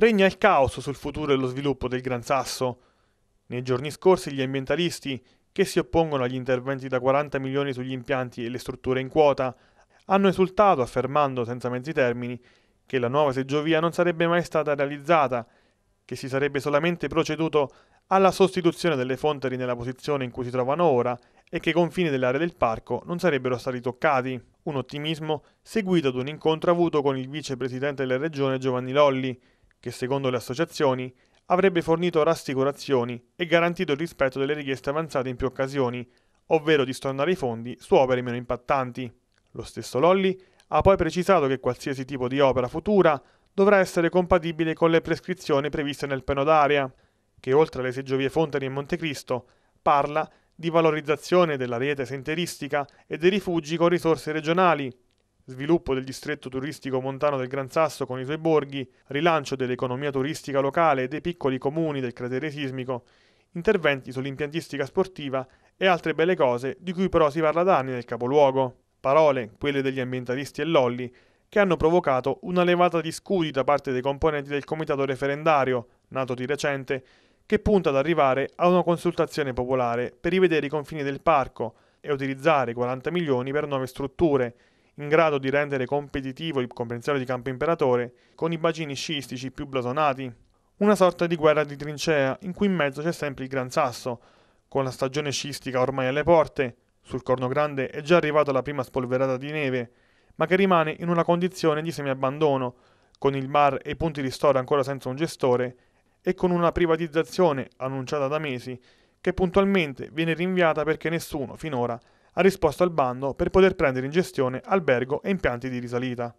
Regna il caos sul futuro e lo sviluppo del Gran Sasso. Nei giorni scorsi gli ambientalisti, che si oppongono agli interventi da 40 milioni sugli impianti e le strutture in quota, hanno esultato affermando senza mezzi termini che la nuova seggiovia non sarebbe mai stata realizzata, che si sarebbe solamente proceduto alla sostituzione delle fonti nella posizione in cui si trovano ora e che i confini dell'area del parco non sarebbero stati toccati. Un ottimismo seguito ad un incontro avuto con il vicepresidente della regione Giovanni Lolli, che secondo le associazioni avrebbe fornito rassicurazioni e garantito il rispetto delle richieste avanzate in più occasioni, ovvero di stornare i fondi su opere meno impattanti. Lo stesso Lolli ha poi precisato che qualsiasi tipo di opera futura dovrà essere compatibile con le prescrizioni previste nel piano d'area, che oltre alle seggiovie Fontani e Montecristo parla di valorizzazione della rete sentieristica e dei rifugi con risorse regionali, sviluppo del distretto turistico montano del Gran Sasso con i suoi borghi, rilancio dell'economia turistica locale e dei piccoli comuni del cratere sismico, interventi sull'impiantistica sportiva e altre belle cose di cui però si parla da anni nel capoluogo. Parole, quelle degli ambientalisti e Lolli, che hanno provocato una levata di scudi da parte dei componenti del comitato referendario, nato di recente, che punta ad arrivare a una consultazione popolare per rivedere i confini del parco e utilizzare 40 milioni per nuove strutture, in grado di rendere competitivo il comprensorio di Campo Imperatore con i bacini sciistici più blasonati. Una sorta di guerra di trincea in cui in mezzo c'è sempre il Gran Sasso, con la stagione sciistica ormai alle porte, sul Corno Grande è già arrivata la prima spolverata di neve, ma che rimane in una condizione di semiabbandono, con il bar e i punti di storia ancora senza un gestore e con una privatizzazione annunciata da mesi che puntualmente viene rinviata perché nessuno finora ha ha risposto al bando per poter prendere in gestione albergo e impianti di risalita.